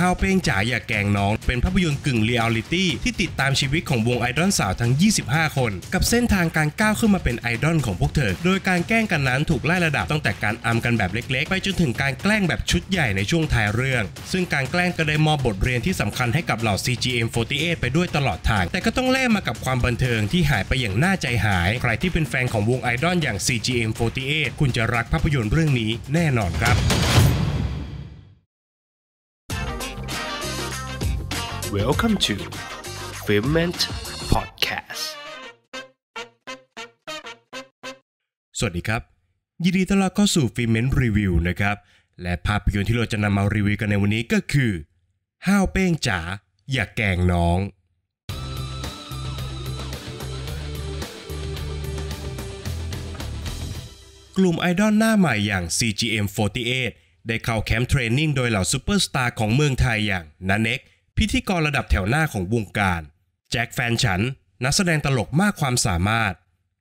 ข้าวเป้งจ๋าอย่าแกงน้อง เป็นภาพยนตร์กึ่งเรียลลิตี้ที่ติดตามชีวิตของวงไอดอลสาวทั้ง 25 คน กับเส้นทางการก้าวขึ้นมาเป็นไอดอลของพวกเธอ โดยการแกล้งกันนั้นถูกไล่ระดับตั้งแต่การอำกันแบบเล็กๆ ไปจนถึงการแกล้งแบบชุดใหญ่ในช่วงท้ายเรื่อง ซึ่งการแกล้งก็ได้มอบบทเรียนที่สำคัญให้กับเหล่า CGM48 ไปด้วยตลอดทาง แต่ก็ต้องแลกมากับความบันเทิงที่หายไปอย่างน่าใจหายใครที่เป็นแฟนของวงไอดอลอย่าง CGM48 คุณจะรักภาพยนตร์เรื่องนี้แน่นอนครับ Welcome to f i l m e n t Podcast สวัสดีครับ ยินดีต้อนรับเข้าสู่ f i l m e n t Review นะครับ และภาพยนตร์ที่เราจะนำมารีวิวกันในวันนี้ก็คือ ห้าวเป้งจ๋า อย่าแกงน้อง กลุ่มไอดอลหน้าใหม่อย่าง CGM48 ได้เข้าแคมป์เทรนนิ่งโดยเหล่าซูเปอร์สตาร์ของเมืองไทยอย่างนาเน็กพิธีกรระดับแถวหน้าของวงการ แจ็คแฟนฉันนักแสดงตลกมากความสามารถ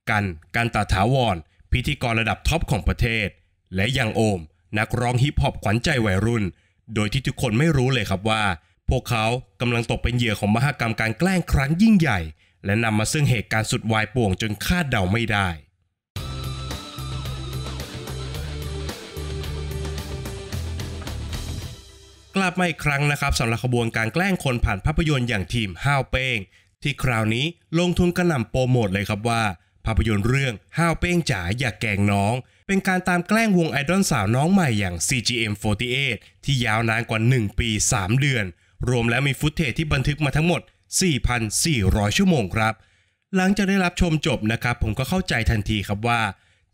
กันการตาถาวร พิธีกรระดับท็อปของประเทศ และยังโอม นักร้องฮิปฮอปขวัญใจวัยรุ่น โดยที่ทุกคนไม่รู้เลยครับว่า พวกเขากำลังตกเป็นเหยื่อของมหากรรมการแกล้งครั้งยิ่งใหญ่ และนำมาซึ่งเหตุการณ์สุดวายป่วงจนคาดเดาไม่ได้ลับมาอีกครั้งนะครับสำหรับขบวนการแกล้งคนผ่านภาพยนตร์อย่างทีมห้าวเป้ง ที่คราวนี้ลงทุนกระหน่ำโปรโมทเลยครับว่า ภาพยนตร์เรื่องห้าวเป้งจ๋าอย่าแกงน้อง เป็นการตามแกล้งวงไอดอลสาวน้องใหม่อย่าง CGM48 ที่ยาวนานกว่า 1 ปี 3 เดือน รวมแล้วมีฟุตเทจที่บันทึกมาทั้งหมด 4,400 ชั่วโมงครับ หลังจากได้รับชมจบนะครับ ผมก็เข้าใจทันทีครับว่า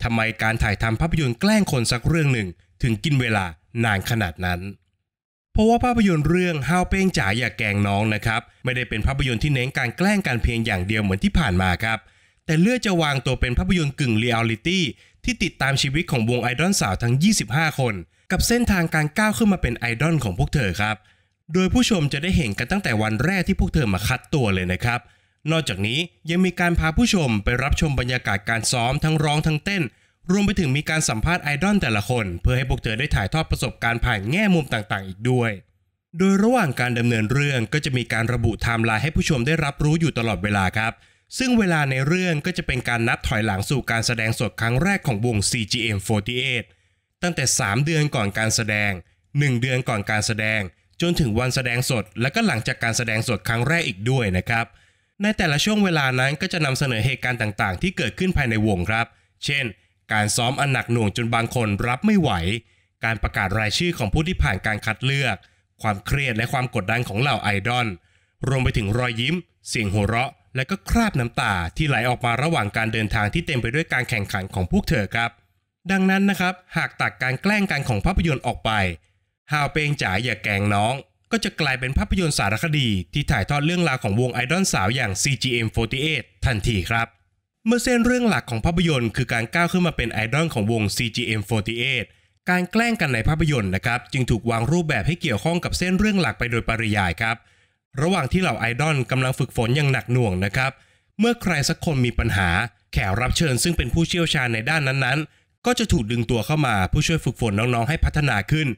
ทำไมการถ่ายทำภาพยนตร์แกล้งคนสักเรื่องหนึ่งถึงกินเวลานานขนาดนั้นเพราะว่าภาพยนตร์เรื่องฮาวเป้งจ๋าอย่าแกงน้องนะครับ ไม่ได้เป็นภาพยนตร์ที่เน้นการแกล้งการเพียงอย่างเดียวเหมือนที่ผ่านมาครับแต่เลือกจะวางตัวเป็นภาพยนตร์กึ่งเรียลลิตี้ที่ติดตามชีวิตของวงไอดอลสาวทั้ง 25 คน กับเส้นทางการก้าวขึ้นมาเป็นไอดอลของพวกเธอครับ โดยผู้ชมจะได้เห็นกันตั้งแต่วันแรกที่พวกเธอมาคัดตัวเลยนะครับนอกจากนี้ยังมีการพาผู้ชมไปรับชมบรรยากาศการซ้อมทั้งร้องทั้งเต้นรวมไปถึงมีการสัมภาษณ์ไอดอลแต่ละคน เพื่อให้พวกเธอได้ถ่ายทอดประสบการณ์ผ่านแง่มุมต่างๆ อีกด้วย โดยระหว่างการดำเนินเรื่องก็จะมีการระบุไทม์ไลน์ให้ผู้ชมได้รับรู้อยู่ตลอดเวลาครับ ซึ่งเวลาในเรื่องก็จะเป็นการนับถอยหลังสู่การแสดงสดครั้งแรกของวง CGM48 ตั้งแต่ 3 เดือนก่อนการแสดง 1 เดือนก่อนการแสดง จนถึงวันแสดงสดและก็หลังจากการแสดงสดครั้งแรกอีกด้วยนะครับ ในแต่ละช่วงเวลานั้นก็จะนำเสนอเหตุการณ์ต่างๆ ที่เกิดขึ้นภายในวงครับ เช่นการซ้อมอันหนักหน่วงจนบางคนรับไม่ไหว การประกาศรายชื่อของผู้ที่ผ่านการคัดเลือก ความเครียดและความกดดันของเหล่าไอดอล รวมไปถึงรอยยิ้มเสียงหัวเราะ และก็คราบน้ำตาที่ไหลออกมาระหว่างการเดินทางที่เต็มไปด้วยการแข่งขันของพวกเธอครับ ดังนั้นนะครับ หากตัดการแกล้งกันของภาพยนตร์ออกไปฮาวเปงจ๋าอย่าแกงน้อง ก็จะกลายเป็นภาพยนตร์สารคดีที่ถ่ายทอดเรื่องราวของวงไอดอลสาวอย่าง CGM48 ทันทีครับเมื่อเส้นเรื่องหลักของภาพยนตร์คือการก้าวขึ้นมาเป็นไอดอลของวง CGM48 การแกล้งกันในภาพยนตร์นะครับจึงถูกวางรูปแบบให้เกี่ยวข้องกับเส้นเรื่องหลักไปโดยปริยายครับระหว่างที่เหล่าไอดอลกำลังฝึกฝนอย่างหนักหน่วงนะครับเมื่อใครสักคนมีปัญหา แขกรับเชิญซึ่งเป็นผู้เชี่ยวชาญในด้านนั้นๆ ก็จะถูกดึงตัวเข้ามาผู้ช่วยฝึกฝนน้องๆ ให้พัฒนาขึ้น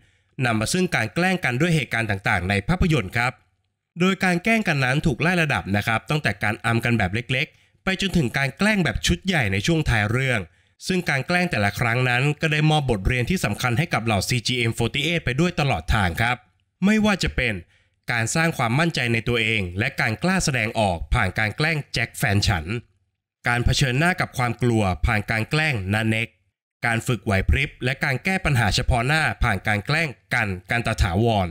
นำมาซึ่งการแกล้งกันด้วยเหตุการณ์ต่างๆ ในภาพยนตร์ครับโดยการแกล้งกันนั้นถูกไล่ระดับนะครับตั้งแต่การอำกันแบบเล็กๆไปจนถึงการแกล้งแบบชุดใหญ่ในช่วงท้ายเรื่อง ซึ่งการแกล้งแต่ละครั้งนั้น ก็ได้มอบบทเรียนที่สำคัญให้กับเหล่า CGM48 ไปด้วยตลอดทางครับ ไม่ว่าจะเป็นการสร้างความมั่นใจในตัวเอง และการกล้าแสดงออกผ่านการแกล้งแจ็คแฟนฉัน การเผชิญหน้ากับความกลัวผ่านการแกล้งนาเน็กการฝึกไหวพริบและการแก้ปัญหาเฉพาะหน้าผ่านการแกล้งกัน การตาถาวร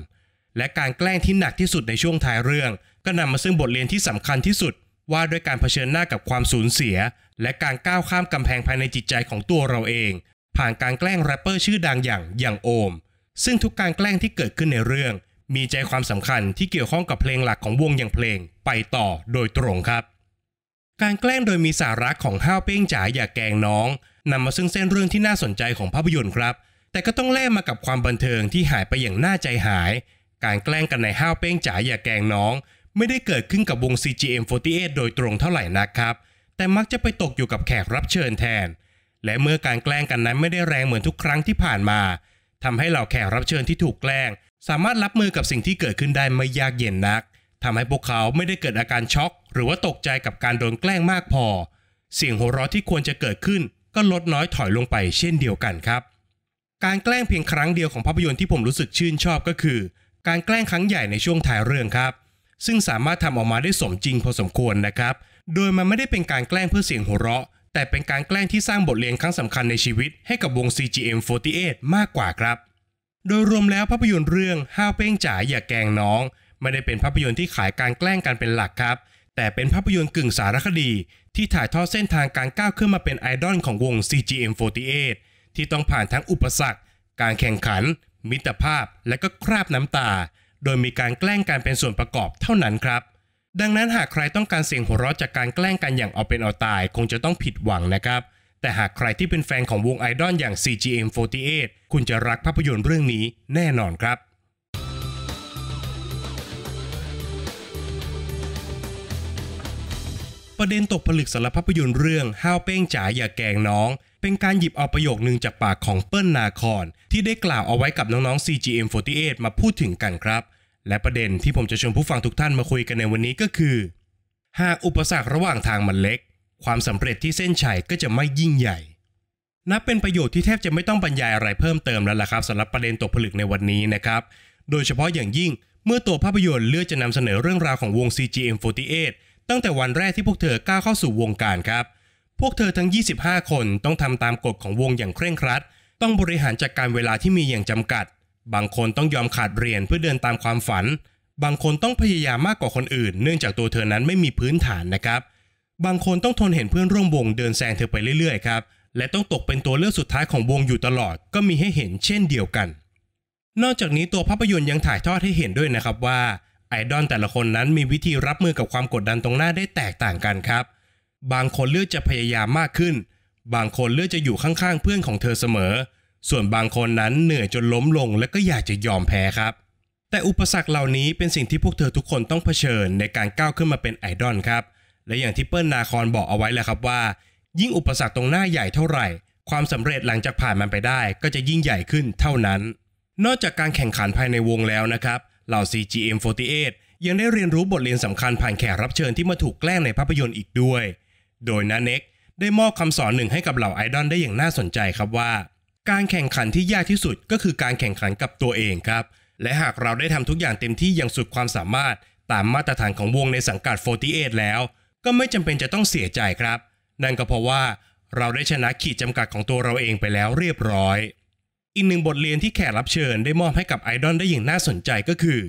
และการแกล้งที่หนักที่สุดในช่วงท้ายเรื่อง ก็นำมาซึ่งบทเรียนที่สำคัญที่สุดว่าด้วยการเผชิญหน้ากับความสูญเสีย และการก้าวข้ามกำแพงภายในจิตใจของตัวเราเอง ผ่านการแกล้งแรปเปอร์ชื่อดังอย่างอย่างโอม ซึ่งทุกการแกล้งที่เกิดขึ้นในเรื่อง มีใจความสำคัญที่เกี่ยวข้องกับเพลงหลักของวงอย่างเพลงไปต่อโดยตรงครับ การแกล้งโดยมีสาระของห้าวเป้งจ๋าอย่าแกงน้องนำมาซึ่งเส้นเรื่องที่น่าสนใจของภาพยนตร์ครับ แต่ก็ต้องแลกมากับความบันเทิงที่หายไปอย่างน่าใจหาย การแกล้งกันในห้าวเป้งจ๋าอย่าแกงน้องไม่ได้เกิดขึ้นกับวง CGM48 โดยตรงเท่าไหร่นะครับ แต่มักจะไปตกอยู่กับแขกรับเชิญแทน และเมื่อการแกล้งกันนั้นไม่ได้แรงเหมือนทุกครั้งที่ผ่านมา ทำให้เหล่าแขกรับเชิญที่ถูกแกล้ง สามารถรับมือกับสิ่งที่เกิดขึ้นได้ไม่ยากเย็นนัก ทำให้พวกเขาไม่ได้เกิดอาการช็อกหรือว่าตกใจกับการโดนแกล้งมากพอ เสียงหัวเราะที่ควรจะเกิดขึ้นก็ลดน้อยถอยลงไป เช่นเดียวกันครับ การแกล้งเพียงครั้งเดียวของภาพยนตร์ที่ผมรู้สึกชื่นชอบก็คือ การแกล้งครั้งใหญ่ในช่วงถ่ายเรื่องครับซึ่งสามารถทำออกมาได้สมจริงพอสมควรนะครับ โดยมันไม่ได้เป็นการแกล้งเพื่อเสียงหัวเราะ แต่เป็นการแกล้งที่สร้างบทเรียนครั้งสำคัญในชีวิต ให้กับวง CGM48 มากกว่าครับ โดยรวมแล้วภาพยนตร์เรื่องห้าวเป้งจ๋าอย่าแกงน้องไม่ได้เป็นภาพยนตร์ที่ขายการแกล้งกันเป็นหลักครับ แต่เป็นภาพยนตร์กึ่งสารคดี ที่ถ่ายทอดเส้นทางการก้าวขึ้นมาเป็นไอดอลของวง CGM48 ที่ต้องผ่านทั้งอุปสรรค การแข่งขัน มิตรภาพ และก็คราบน้ำตาโดยมีการแกล้งกันเป็นส่วนประกอบเท่านั้นครับ ดังนั้นหากใครต้องการเสียงหัวเราะจากการแกล้งกันอย่างเอาเป็นเอาตายคงจะต้องผิดหวังนะครับ แต่หากใครที่เป็นแฟนของวงไอดอลอย่าง CGM48 คุณจะรักภาพยนตร์เรื่องนี้แน่นอนครับประเด็นตกผลึกสารภาพยนตร์เรื่องห้าวเป้งจ๋าอย่าแกงน้อง เป็นการหยิบเอาประโยคนึงจากปากของเปิ้ลนาคอนที่ได้กล่าวเอาไว้กับน้องๆ CGM48 มาพูดถึงกันครับ และประเด็นที่ผมจะชวนผู้ฟังทุกท่านมาคุยกันในวันนี้ก็คือ หากอุปสรรคระหว่างทางมันเล็ก ความสำเร็จที่เส้นชัยก็จะไม่ยิ่งใหญ่ นับเป็นประโยชน์ที่แทบจะไม่ต้องบรรยายอะไรเพิ่มเติมแล้วล่ะครับสำหรับประเด็นตกผลึกในวันนี้นะครับโดยเฉพาะอย่างยิ่งเมื่อตัวภาพยนตร์เลือกจะนำเสนอเรื่องราวของวง CGM48 ตั้งแต่วันแรกที่พวกเธอก้าวเข้าสู่วงการครับ พวกเธอทั้ง 25 คนต้องทำตามกฎของวงอย่างเคร่งครัด ต้องบริหารจัดการเวลาที่มีอย่างจำกัด บางคนต้องยอมขาดเรียนเพื่อเดินตามความฝัน บางคนต้องพยายามมากกว่าคนอื่น เนื่องจากตัวเธอนั้นไม่มีพื้นฐานนะครับ บางคนต้องทนเห็นเพื่อนร่วมวงเดินแซงเธอไปเรื่อยๆครับ และต้องตกเป็นตัวเลือกสุดท้ายของวงอยู่ตลอดก็มีให้เห็นเช่นเดียวกัน นอกจากนี้ตัวภาพยนตร์ยังถ่ายทอดให้เห็นด้วยนะครับว่าไอดอลแต่ละคนนั้นมีวิธีรับมือกับความกดดันตรงหน้าได้แตกต่างกันครับ บางคนเลือกจะพยายามมากขึ้น บางคนเลือกจะอยู่ข้างๆเพื่อนของเธอเสมอ ส่วนบางคนนั้นเหนื่อยจนล้มลงและก็อยากจะยอมแพ้ครับ แต่อุปสรรคเหล่านี้เป็นสิ่งที่พวกเธอทุกคนต้องเผชิญในการก้าวขึ้นมาเป็นไอดอลครับ และอย่างที่เปิ้ลนาคอนบอกเอาไว้แหละครับว่า ยิ่งอุปสรรคตรงหน้าใหญ่เท่าไหร่ ความสำเร็จหลังจากผ่านมันไปได้ก็จะยิ่งใหญ่ขึ้นเท่านั้น นอกจากการแข่งขันภายในวงแล้วนะครับเหล่า CGM48 ยังได้เรียนรู้บทเรียนสำคัญผ่านแขกรับเชิญที่มาถูกแกล้งในภาพยนตร์อีกด้วย โดย นาเน็กได้มอบคำสอนหนึ่งให้กับเหล่าไอดอลได้อย่างน่าสนใจครับว่า การแข่งขันที่ยากที่สุดก็คือการแข่งขันกับตัวเองครับ และหากเราได้ทำทุกอย่างเต็มที่อย่างสุดความสามารถตามมาตรฐานของวงในสังกัด 48 แล้ว ก็ไม่จำเป็นจะต้องเสียใจครับ นั่นก็เพราะว่า เราได้ชนะขีดจำกัดของตัวเราเองไปแล้วเรียบร้อยอีกหนึ่งบทเรียนที่แขกรับเชิญได้มอบให้กับไอดอลได้อย่างน่าสนใจก็คือ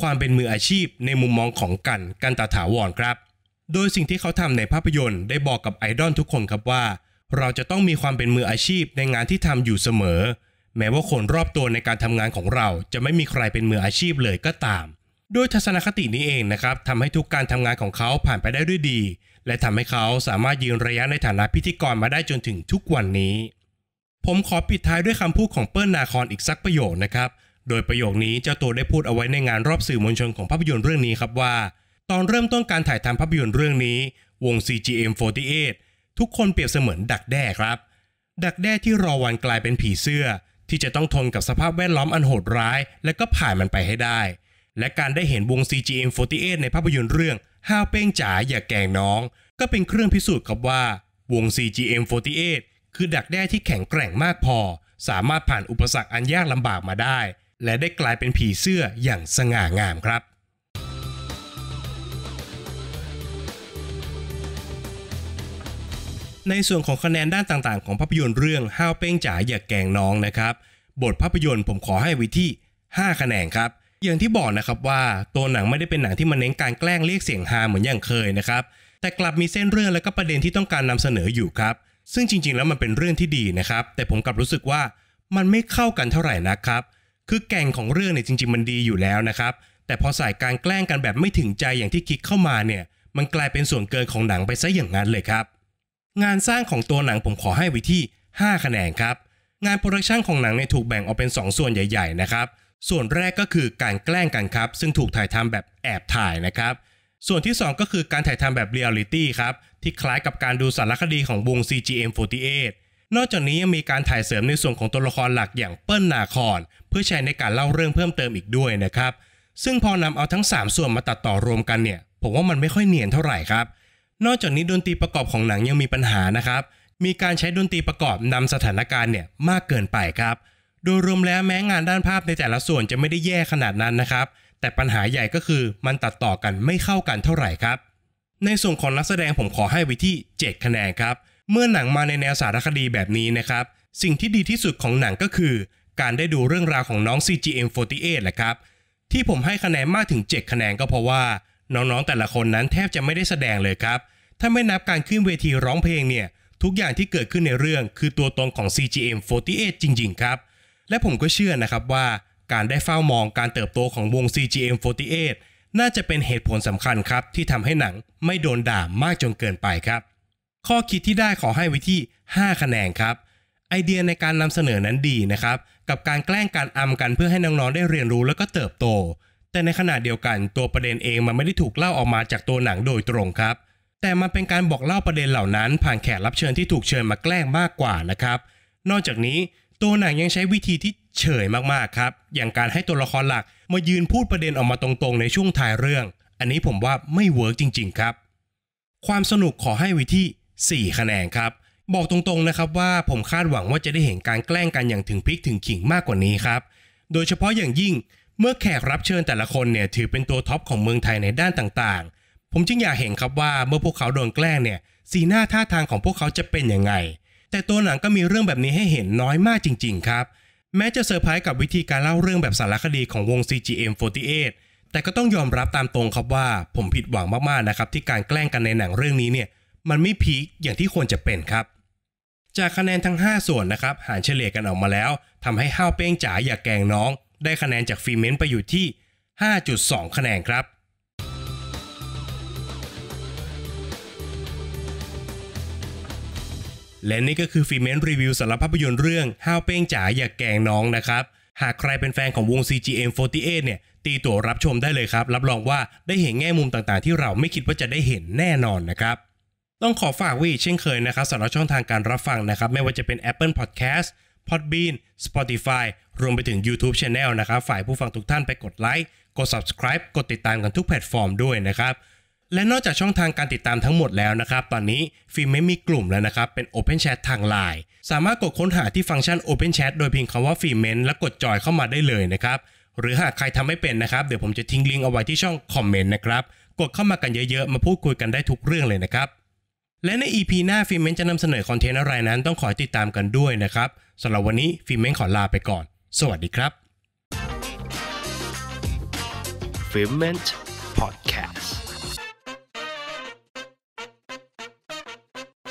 ความเป็นมืออาชีพในมุมมองของกัน กันตาถาวรครับ โดยสิ่งที่เขาทำในภาพยนตร์ได้บอกกับไอดอลทุกคนครับว่า เราจะต้องมีความเป็นมืออาชีพในงานที่ทำอยู่เสมอ แม้ว่าคนรอบตัวในการทำงานของเราจะไม่มีใครเป็นมืออาชีพเลยก็ตามด้วยทัศนคตินี้เองนะครับทำให้ทุกการทำงานของเขาผ่านไปได้ด้วยดี และทำให้เขาสามารถยืนระยะในฐานะพิธีกรมาได้จนถึงทุกวันนี้ผม ขอปิดท้ายด้วยคำพูดของเปิ้ลนาคอนอีกสักประโยคนะครับ โดยประโยคนี้เจ้าตัวได้พูดเอาไว้ในงานรอบสื่อมวลชนของภาพยนตร์เรื่องนี้ ครับว่า ตอนเริ่มต้นการถ่ายทำภาพยนตร์เรื่องนี้ วง CGM48 ทุกคนเปรียบเสมือนดัก แด้ครับ ดักแด้ ที่รอวันกลายเป็นผีเสื้อ ที่จะต้องทนกับสภาพแวดล้อมอันโหดร้าย และก็ผ่านมันไปให้ได้ และการได้เห็นวง CGM48 ในภาพยนตร์เรื่องห้าวเป้งจ๋าอย่าแกงน้อง ก็เป็นเครื่องพิสูจน์ครับว่า วง CGM48 คือดักแด้ที่แข็งแกร่งมากพอ สามารถผ่านอุปสรรคอันยากลำบากมาได้ และได้กลายเป็นผีเสื้ออย่างสง่างามครับ ในส่วนของคะแนนด้านต่างๆของภาพยนตร์เรื่องห้าวเป้งจ๋าอย่าแกงน้องนะครับ บทภาพยนตร์ผมขอให้วิที่5คะแนนครับ อย่างที่บอกนะครับว่าตัวหนังไม่ได้เป็นหนังที่มันเน้นการแกล้งเรียกเสียงฮาเหมือนอย่างเคยนะครับแต่กลับมีเส้นเรื่องและก็ประเด็นที่ต้องการนำเสนออยู่ครับซึ่งจริง ๆ แล้วมันเป็นเรื่องที่ดีนะครับ แต่ผมกลับรู้สึกว่ามันไม่เข้ากันเท่าไหร่นะครับ คือแก่งของเรื่องเนี่ยจริง ๆมันดีอยู่แล้วนะครับ แต่พอใส่การแกล้งกันแบบไม่ถึงใจอย่างที่คิดเข้ามาเนี่ย มันกลายเป็นส่วนเกินของหนังไปซะอย่างนั้นเลยครับ งานสร้างของตัวหนังผมขอให้ไว้ที่5คะแนนครับงานโปรดักชันของหนังเนี่ยถูกแบ่งออกเป็น2 ส่วนใหญ่ ๆ นะครับ ส่วนแรกก็คือการแกล้งกันครับ ซึ่งถูกถ่ายทำแบบแอบถ่ายนะครับส่วนที่ 2 ก็คือการถ่ายทำแบบเรียลลิตี้ครับ ที่คล้ายกับการดูสารคดีของวง CGM48 นอกจากนี้ยังมีการถ่ายเสริมในส่วนของตัวละครหลักอย่างเปิ้ลนาคอนเพื่อใช้ในการเล่าเรื่องเพิ่มเติมอีกด้วยนะครับ ซึ่งพอนำเอาทั้ง 3 ส่วนมาตัดต่อรวมกันเนี่ย ผมว่ามันไม่ค่อยเนียนเท่าไหร่ครับ นอกจากนี้ดนตรีประกอบของหนังยังมีปัญหานะครับ มีการใช้ดนตรีประกอบนำสถานการณ์เนี่ยมากเกินไปครับ โดยรวมแล้วแม้งานด้านภาพในแต่ละส่วนจะไม่ได้แย่ขนาดนั้นนะครับแต่ปัญหาใหญ่ก็คือมันตัดต่อกันไม่เข้ากันเท่าไหร่ครับ ในส่วนของนักแสดงผมขอให้ไว้ที่7คะแนนครับ เมื่อหนังมาในแนวสารคดีแบบนี้นะครับ สิ่งที่ดีที่สุดของหนังก็คือ การได้ดูเรื่องราวของน้อง CGM48 แหละครับ ที่ผมให้คะแนนมากถึง 7 คะแนนก็เพราะว่า น้องๆแต่ละคนนั้นแทบจะไม่ได้แสดงเลยครับถ้าไม่นับการขึ้นเวทีร้องเพลงเนี่ยทุกอย่างที่เกิดขึ้นในเรื่องคือตัวตนของ CGM48 จริง ๆครับ และผมก็เชื่อนะครับว่าการได้เฝ้ามองการเติบโตของวง CGM48 น่าจะเป็นเหตุผลสำคัญครับ ที่ทำให้หนังไม่โดนด่ามากจนเกินไปครับ ข้อคิดที่ได้ขอให้ไว้ที่ 5 คะแนนครับ ไอเดียในการนำเสนอนั้นดีนะครับกับการแกล้งการอำกันเพื่อให้น้องๆได้เรียนรู้แล้วก็เติบโต แต่ในขณะเดียวกันตัวประเด็นเองมันไม่ได้ถูกเล่าออกมาจากตัวหนังโดยตรงครับ แต่มันเป็นการบอกเล่าประเด็นเหล่านั้น ผ่านแขกรับเชิญที่ถูกเชิญมาแกล้งมากกว่านะครับ นอกจากนี้ตัวหนังยังใช้วิธีที่เฉยมากๆครับ อย่างการให้ตัวละครหลักมายืนพูดประเด็นออกมาตรงๆในช่วงถ่ายเรื่อง อันนี้ผมว่าไม่เวิร์กจริงๆ ครับ ความสนุกขอให้วิธี4คะแนนครับ บอกตรงๆนะครับว่าผมคาดหวังว่าจะได้เห็นการแกล้งกันอย่างถึงพริกถึงขิงมากกว่านี้ครับ โดยเฉพาะอย่างยิ่งเมื่อแขกรับเชิญแต่ละคนเนี่ยถือเป็นตัวท็อปของเมืองไทยในด้านต่างๆ ผมจึงอยากเห็นครับว่าเมื่อพวกเขาโดนแกล้งเนี่ยสีหน้าท่าทางของพวกเขาจะเป็นยังไงแต่ตัวหนังก็มีเรื่องแบบนี้ให้เห็นน้อยมากจริงๆครับ แม้จะเซอร์ไพรส์กับวิธีการเล่าเรื่องแบบสารคดีของวง CGM48 แต่ก็ต้องยอมรับตามตรงครับว่า ผมผิดหวังมากๆนะครับ ที่การแกล้งกันในหนังเรื่องนี้เนี่ยมันไม่พีคอย่างที่ควรจะเป็นครับ จากคะแนนทั้ง 5 ส่วนนะครับ หารเฉลี่ยกันออกมาแล้ว ทำให้ห้าวเป้งจ๋าอย่าแกงน้อง ได้คะแนนจากฟีเมนต์ไปอยู่ที่ 5.2คะแนนครับและนี่ก็คือ ฟีเมนรีวิวสารภาพยนตร์เรื่อง ห้าวเป้งจ๋าอย่าแกงน้องนะครับ หากใครเป็นแฟนของวง CGM48 เนี่ยตีตั๋วรับชมได้เลยครับ รับรองว่าได้เห็นแง่มุมต่างๆ ที่เราไม่คิดว่าจะได้เห็นแน่นอนนะครับ ต้องขอฝากวีเช่นเคยนะครับสำหรับช่องทางการรับฟังนะครับ ไม่ว่าจะเป็น Apple Podcast Podbean Spotify รวมไปถึง YouTube Channel นะครับ ฝ่ายผู้ฟังทุกท่านไปกดไลค์กด subscribe กดติดตามกันทุกแพลตฟอร์มด้วยนะครับและนอกจากช่องทางการติดตามทั้งหมดแล้วนะครับ ตอนนี้ฟิล์มไม่มีกลุ่มแล้วนะครับ เป็น Open Chat ทาง Line สามารถกดค้นหาที่ฟังก์ชัน Open Chat โดยพิมพ์คำว่าฟิล์มเมนและกดจอยเข้ามาได้เลยนะครับ หรือหากใครทำไม่เป็นนะครับ เดี๋ยวผมจะทิ้งลิงก์เอาไว้ที่ช่องคอมเมนต์นะครับ กดเข้ามากันเยอะๆ มาพูดคุยกันได้ทุกเรื่องเลยนะครับ และใน EP หน้าฟิล์มเมนจะนำเสนอคอนเทนต์อะไรนั้นต้องขอติดตามกันด้วยนะครับสำหรับวันนี้ฟิล์มเมนขอลาไปก่อน สวัสดีครับฟิล์มเมนพอดแคสต์